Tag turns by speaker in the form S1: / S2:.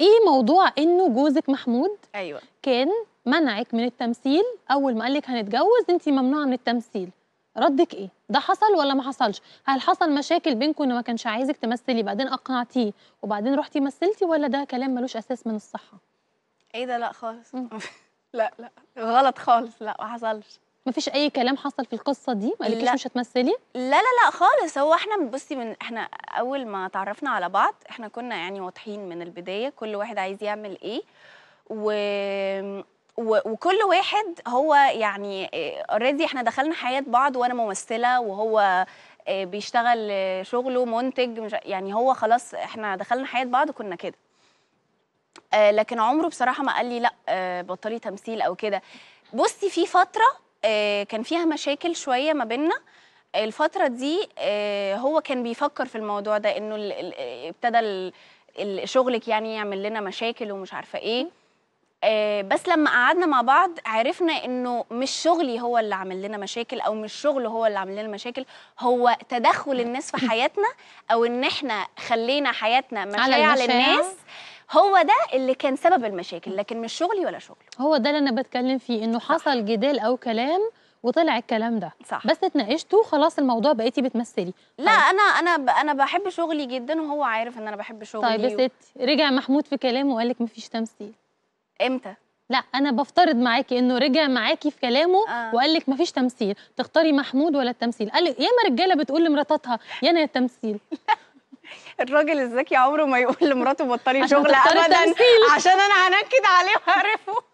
S1: ايه موضوع انه جوزك محمود ايوه كان منعك من التمثيل اول ما قال لك هنتجوز انت ممنوعه من التمثيل ردك ايه ده حصل ولا ما حصلش هل حصل مشاكل بينكم انه ما كانش عايزك تمثلي بعدين اقنعتيه وبعدين رحتي مثلتي ولا ده كلام ملوش اساس من الصحه
S2: ايه ده لا خالص لا لا غلط خالص لا ما حصلش
S1: مفيش اي كلام حصل في القصه دي ما قالكيش مش هتمثلي لا لا
S2: لا خالص هو احنا بصي من احنا اول ما تعرفنا على بعض احنا كنا يعني واضحين من البدايه كل واحد عايز يعمل ايه و وكل واحد هو يعني اوريدي احنا دخلنا حياه بعض وانا ممثله وهو بيشتغل شغله منتج يعني هو خلاص احنا دخلنا حياه بعض كنا كده آه، لكن عمره بصراحه ما قال لي لا آه، بطلي تمثيل او كده بصي في فتره آه، كان فيها مشاكل شويه ما بيننا الفتره دي آه، هو كان بيفكر في الموضوع ده انه ابتدى شغلك يعني يعمل لنا مشاكل ومش عارفه ايه آه، بس لما قعدنا مع بعض عرفنا انه مش شغلي هو اللي عامل لنا مشاكل او مش شغله هو اللي عامل لنا مشاكل هو تدخل الناس في حياتنا او ان احنا خلينا حياتنا على الناس هو ده اللي كان سبب المشاكل لكن مش شغلي ولا شغله
S1: هو ده اللي انا بتكلم فيه انه حصل جدال او كلام وطلع الكلام ده صح. بس اتناقشتوا خلاص الموضوع بقيتي بتمثلي لا طيب. انا انا انا بحب شغلي جدا وهو عارف ان انا بحب شغلي طيب يا ستي رجع محمود في كلامه وقال لك مفيش تمثيل امتى لا انا بفترض معاكي انه رجع معاكي في كلامه آه. وقال لك مفيش تمثيل تختاري محمود ولا التمثيل قال لك ياما رجاله بتقول لمراتاتها يا انا التمثيل
S2: الراجل الذكي عمره ما يقول لمراته بطلي شغل ابدا عشان انا هنكد عليه وهقرفه